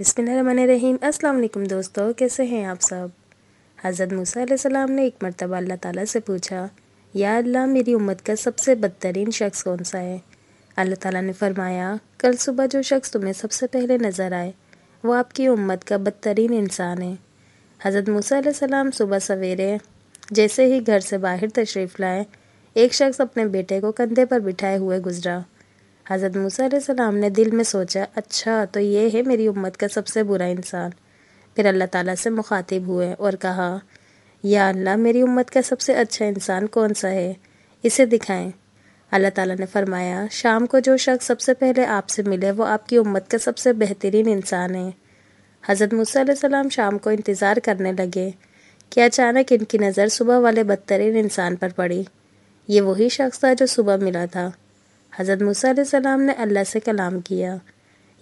अस्सलाम वालेकुम दोस्तों कैसे हैं आप सब हज़रत मूसा सलाम ने एक मरतबा अल्लाह ताला से पूछा या अल्लाह मेरी उम्मत का सबसे बदतरीन शख्स कौन सा है अल्लाह ताला ने फरमाया कल सुबह जो शख्स तुम्हें सबसे पहले नज़र आए वो आपकी उम्मत का बदतरीन इंसान है हज़रत मूसा सलाम सुबह सवेरे जैसे ही घर से बाहर तशरीफ़ लाए एक शख्स अपने बेटे को कंधे पर बिठाए हुए गुजरा हज़रत मूसा सलाम ने दिल में सोचा अच्छा तो ये है मेरी उम्मत का सबसे बुरा इंसान फिर अल्लाह ताला से मुखातिब हुए और कहा या अल्लाह मेरी उम्मत का सबसे अच्छा इंसान कौन सा है इसे दिखाएं अल्लाह ताला ने फरमाया शाम को जो शख्स सबसे पहले आपसे मिले वो आपकी उम्मत का सबसे बेहतरीन इंसान है हज़रत मूसा सलाम शाम को इंतज़ार करने लगे कि अचानक इनकी नज़र सुबह वाले बदतरीन इंसान पर पड़ी ये वही शख्स था जो सुबह मिला था हज़रत मूसा ने अल्लाह से कलाम किया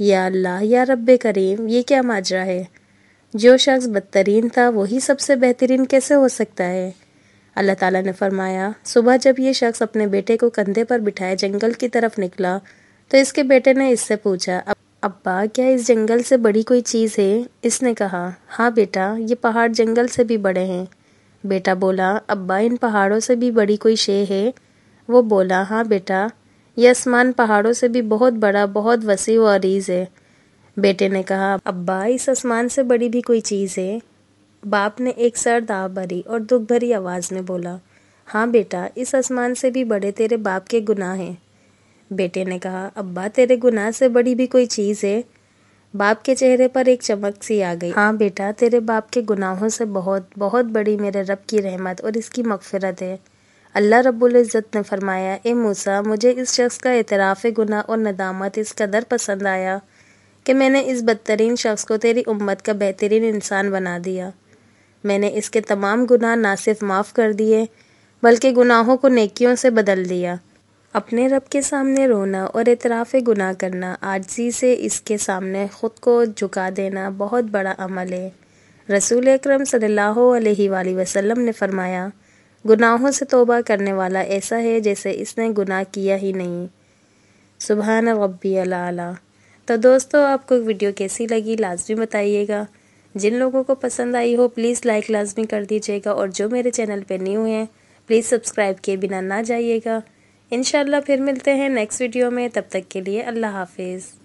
या अल्लाह या रब करीम ये क्या माजरा है जो शख्स बदतरीन था वही सबसे बेहतरीन कैसे हो सकता है अल्लाह ताला ने फरमाया सुबह जब ये शख्स अपने बेटे को कंधे पर बिठाए जंगल की तरफ निकला तो इसके बेटे ने इससे पूछा अब अब्बा क्या इस जंगल से बड़ी कोई चीज़ है इसने कहा हाँ बेटा ये पहाड़ जंगल से भी बड़े हैं बेटा बोला अब्बा इन पहाड़ों से भी बड़ी कोई शे है वो बोला हाँ बेटा यह आसमान पहाड़ों से भी बहुत बड़ा बहुत वसी व अरीज है बेटे ने कहा अब्बा इस आसमान से बड़ी भी कोई चीज़ है बाप ने एक सर्द आ भरी और दुख भरी आवाज़ में बोला हाँ बेटा इस आसमान से भी बड़े तेरे बाप के गुनाह हैं बेटे ने कहा अब्बा तेरे गुनाह से बड़ी भी कोई चीज़ है बाप के चेहरे पर एक चमक सी आ गई हाँ बेटा तेरे बाप के गुनाहों से बहुत बहुत बड़ी मेरे रब की रहमत और इसकी मगफरत है अल्लाह रबुल्ज़त ने फरमाया ए मूसा मुझे इस शख्स का एतराफ़ गुना और नदामत इस कदर पसंद आया कि मैंने इस बदतरीन शख्स को तेरी उम्मत का बेहतरीन इंसान बना दिया मैंने इसके तमाम गुनाह ना सिर्फ माफ़ कर दिए बल्कि गुनाहों को नेकियों से बदल दिया अपने रब के सामने रोना और एतराफ़ गुनाह करना आजी से इसके सामने ख़ुद को झुका देना बहुत बड़ा अमल है रसूल अक्रम सल्लल्लाहु अलैहि वसल्लम ने फरमाया गुनाहों से तोबा करने वाला ऐसा है जैसे इसने गुनाह किया ही नहीं सुबह रब्बी अला तो दोस्तों आपको वीडियो कैसी लगी लाजमी बताइएगा जिन लोगों को पसंद आई हो प्लीज़ लाइक लाजमी कर दीजिएगा और जो मेरे चैनल पर न्यू हैं प्लीज़ सब्सक्राइब किए बिना ना जाइएगा इन फिर मिलते हैं नेक्स्ट वीडियो में तब तक के लिए अल्लाह हाफिज़